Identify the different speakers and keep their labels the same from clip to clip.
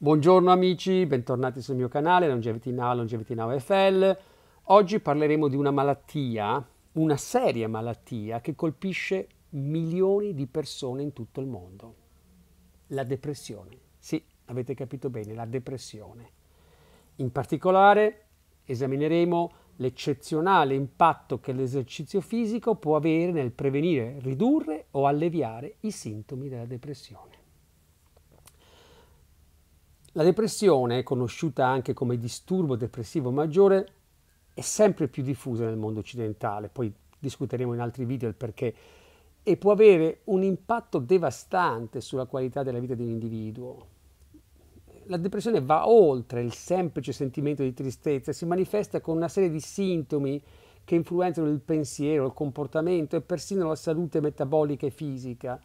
Speaker 1: Buongiorno amici, bentornati sul mio canale Longevity Now, Longevity Now FL. Oggi parleremo di una malattia, una seria malattia che colpisce milioni di persone in tutto il mondo. La depressione. Sì, avete capito bene, la depressione. In particolare esamineremo l'eccezionale impatto che l'esercizio fisico può avere nel prevenire, ridurre o alleviare i sintomi della depressione. La depressione, conosciuta anche come disturbo depressivo maggiore, è sempre più diffusa nel mondo occidentale, poi discuteremo in altri video il perché, e può avere un impatto devastante sulla qualità della vita dell'individuo. La depressione va oltre il semplice sentimento di tristezza, si manifesta con una serie di sintomi che influenzano il pensiero, il comportamento e persino la salute metabolica e fisica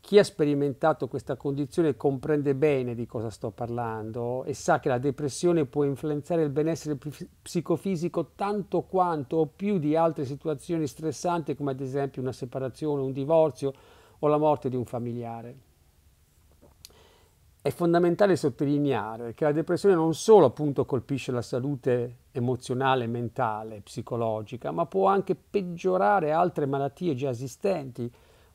Speaker 1: chi ha sperimentato questa condizione comprende bene di cosa sto parlando e sa che la depressione può influenzare il benessere psicofisico tanto quanto o più di altre situazioni stressanti come ad esempio una separazione, un divorzio o la morte di un familiare. È fondamentale sottolineare che la depressione non solo appunto colpisce la salute emozionale, mentale, psicologica, ma può anche peggiorare altre malattie già esistenti,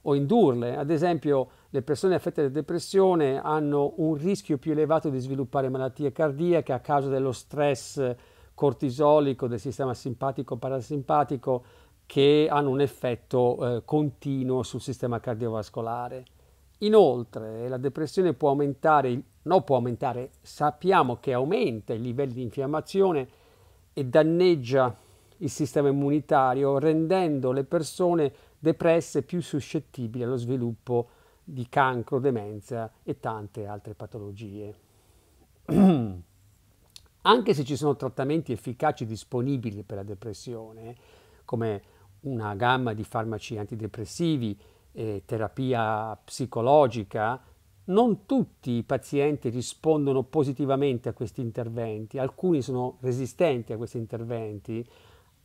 Speaker 1: o indurle. Ad esempio, le persone affette da depressione hanno un rischio più elevato di sviluppare malattie cardiache a causa dello stress cortisolico del sistema simpatico-parasimpatico che hanno un effetto eh, continuo sul sistema cardiovascolare. Inoltre, la depressione può aumentare, no può aumentare, sappiamo che aumenta i livelli di infiammazione e danneggia il sistema immunitario, rendendo le persone depresse più suscettibili allo sviluppo di cancro, demenza e tante altre patologie. Anche se ci sono trattamenti efficaci disponibili per la depressione, come una gamma di farmaci antidepressivi e terapia psicologica, non tutti i pazienti rispondono positivamente a questi interventi, alcuni sono resistenti a questi interventi,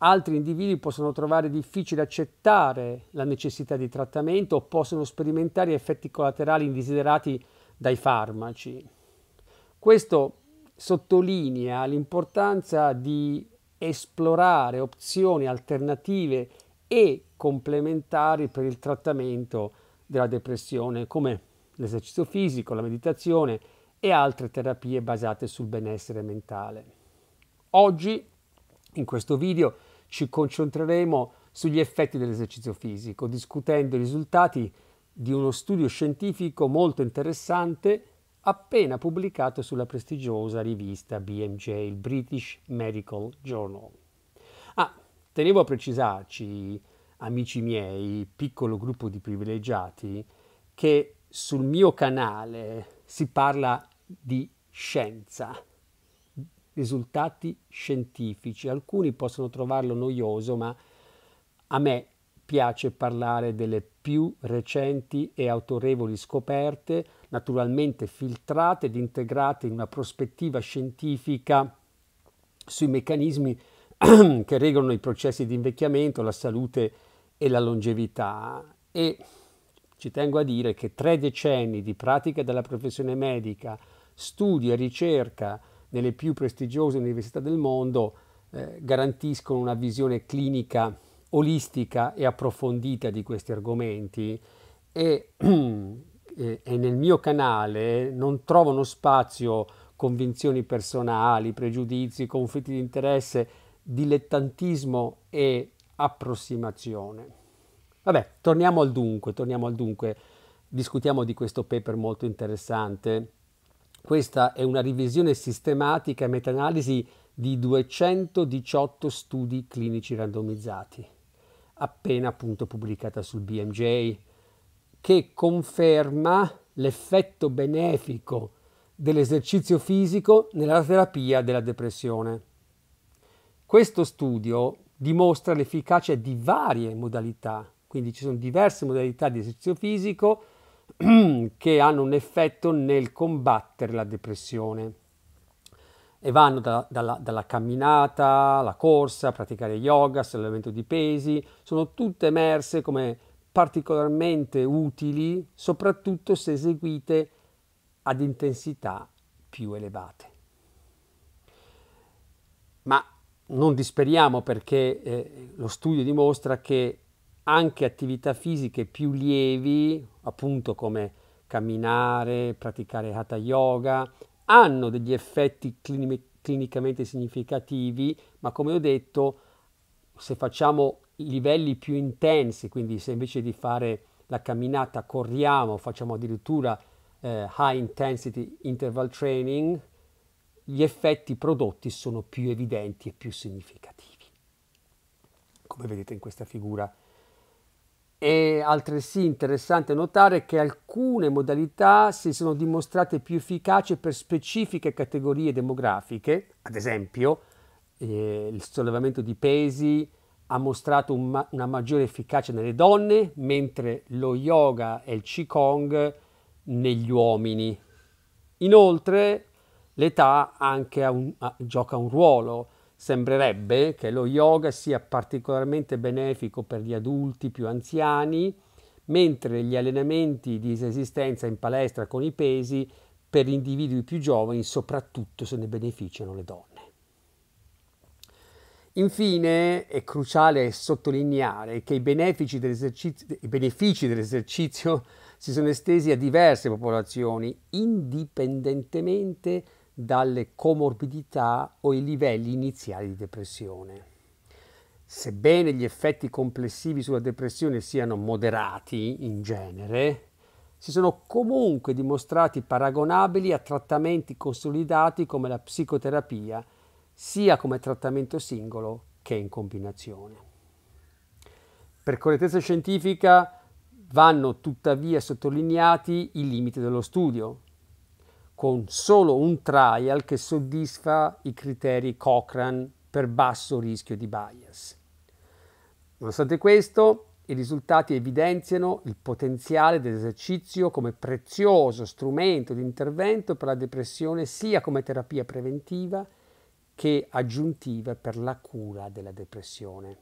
Speaker 1: Altri individui possono trovare difficile accettare la necessità di trattamento o possono sperimentare effetti collaterali indesiderati dai farmaci. Questo sottolinea l'importanza di esplorare opzioni alternative e complementari per il trattamento della depressione, come l'esercizio fisico, la meditazione e altre terapie basate sul benessere mentale. Oggi, in questo video, ci concentreremo sugli effetti dell'esercizio fisico, discutendo i risultati di uno studio scientifico molto interessante appena pubblicato sulla prestigiosa rivista BMJ, il British Medical Journal. Ah, tenevo a precisarci, amici miei, piccolo gruppo di privilegiati, che sul mio canale si parla di scienza risultati scientifici. Alcuni possono trovarlo noioso, ma a me piace parlare delle più recenti e autorevoli scoperte, naturalmente filtrate ed integrate in una prospettiva scientifica sui meccanismi che regolano i processi di invecchiamento, la salute e la longevità. E ci tengo a dire che tre decenni di pratica della professione medica, studi e ricerca nelle più prestigiose università del mondo eh, garantiscono una visione clinica olistica e approfondita di questi argomenti e, e, e nel mio canale non trovano spazio convinzioni personali, pregiudizi, conflitti di interesse, dilettantismo e approssimazione. Vabbè, torniamo al dunque, torniamo al dunque. Discutiamo di questo paper molto interessante questa è una revisione sistematica e meta-analisi di 218 studi clinici randomizzati, appena appunto pubblicata sul BMJ, che conferma l'effetto benefico dell'esercizio fisico nella terapia della depressione. Questo studio dimostra l'efficacia di varie modalità, quindi ci sono diverse modalità di esercizio fisico che hanno un effetto nel combattere la depressione e vanno da, dalla, dalla, camminata, la corsa, praticare yoga, sollevamento di pesi, sono tutte emerse come particolarmente utili soprattutto se eseguite ad intensità più elevate. Ma non disperiamo perché eh, lo studio dimostra che anche attività fisiche più lievi, appunto come camminare, praticare hatha yoga, hanno degli effetti clini- clinicamente significativi, ma come ho detto, se facciamo livelli più intensi, quindi se invece di fare la camminata corriamo, facciamo addirittura eh, high intensity interval training, gli effetti prodotti sono più evidenti e più significativi, come vedete in questa figura è altresì interessante notare che alcune modalità si sono dimostrate più efficaci per specifiche categorie demografiche, ad esempio eh, il sollevamento di pesi ha mostrato un ma una maggiore efficacia nelle donne, mentre lo yoga e il qigong negli uomini. Inoltre l'età anche un, ah, gioca un ruolo Sembrerebbe che lo yoga sia particolarmente benefico per gli adulti più anziani, mentre gli allenamenti di esistenza in palestra con i pesi per individui più giovani, soprattutto se ne beneficiano le donne. Infine è cruciale sottolineare che i benefici dell'esercizio, i benefici dell'esercizio si sono estesi a diverse popolazioni, indipendentemente dalle comorbidità o i livelli iniziali di depressione. Sebbene gli effetti complessivi sulla depressione siano moderati in genere, si sono comunque dimostrati paragonabili a trattamenti consolidati come la psicoterapia, sia come trattamento singolo che in combinazione. Per correttezza scientifica vanno tuttavia sottolineati i limiti dello studio, con solo un trial che soddisfa i criteri Cochrane per basso rischio di bias. Nonostante questo, i risultati evidenziano il potenziale dell'esercizio come prezioso strumento di intervento per la depressione sia come terapia preventiva che aggiuntiva per la cura della depressione.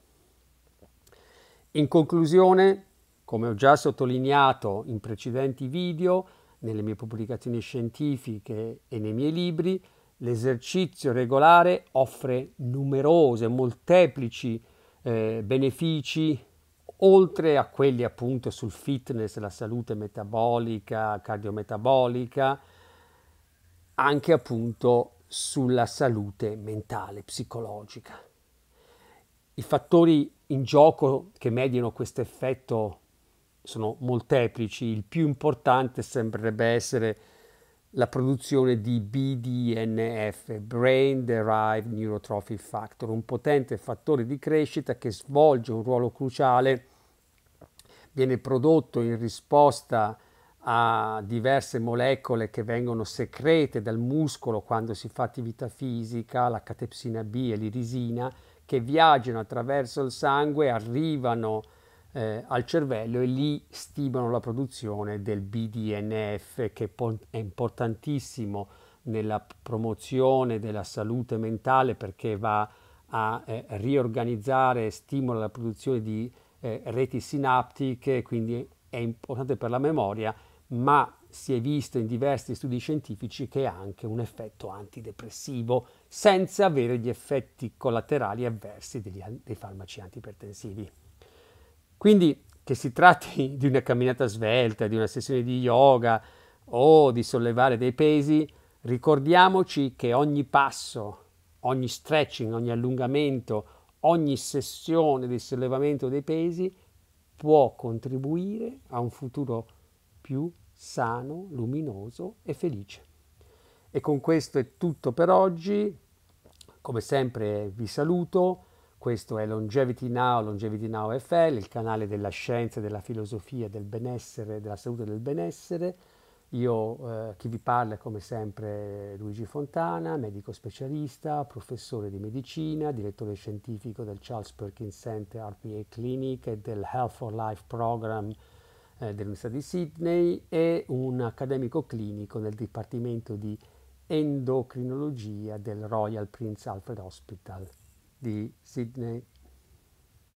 Speaker 1: In conclusione, come ho già sottolineato in precedenti video, nelle mie pubblicazioni scientifiche e nei miei libri, l'esercizio regolare offre numerose, molteplici eh, benefici, oltre a quelli appunto sul fitness, la salute metabolica, cardiometabolica, anche appunto sulla salute mentale, psicologica. I fattori in gioco che mediano questo effetto sono molteplici, il più importante sembrerebbe essere la produzione di BDNF, Brain Derived Neurotrophic Factor, un potente fattore di crescita che svolge un ruolo cruciale, viene prodotto in risposta a diverse molecole che vengono secrete dal muscolo quando si fa attività fisica, la catepsina B e l'irisina, che viaggiano attraverso il sangue, arrivano a eh, al cervello e lì stimolano la produzione del BDNF che è importantissimo nella promozione della salute mentale perché va a eh, riorganizzare, stimola la produzione di eh, reti sinaptiche, quindi è importante per la memoria, ma si è visto in diversi studi scientifici che ha anche un effetto antidepressivo senza avere gli effetti collaterali avversi degli, dei farmaci antipertensivi. Quindi che si tratti di una camminata svelta, di una sessione di yoga o di sollevare dei pesi, ricordiamoci che ogni passo, ogni stretching, ogni allungamento, ogni sessione di sollevamento dei pesi può contribuire a un futuro più sano, luminoso e felice. E con questo è tutto per oggi. Come sempre vi saluto questo è Longevity Now, Longevity Now FL, il canale della scienza, della filosofia, del benessere, della salute e del benessere. Io, eh, chi vi parla è come sempre Luigi Fontana, medico specialista, professore di medicina, direttore scientifico del Charles Perkins Center RPA Clinic e del Health for Life Program eh, dell'Università di Sydney e un accademico clinico nel Dipartimento di Endocrinologia del Royal Prince Alfred Hospital. the Sydney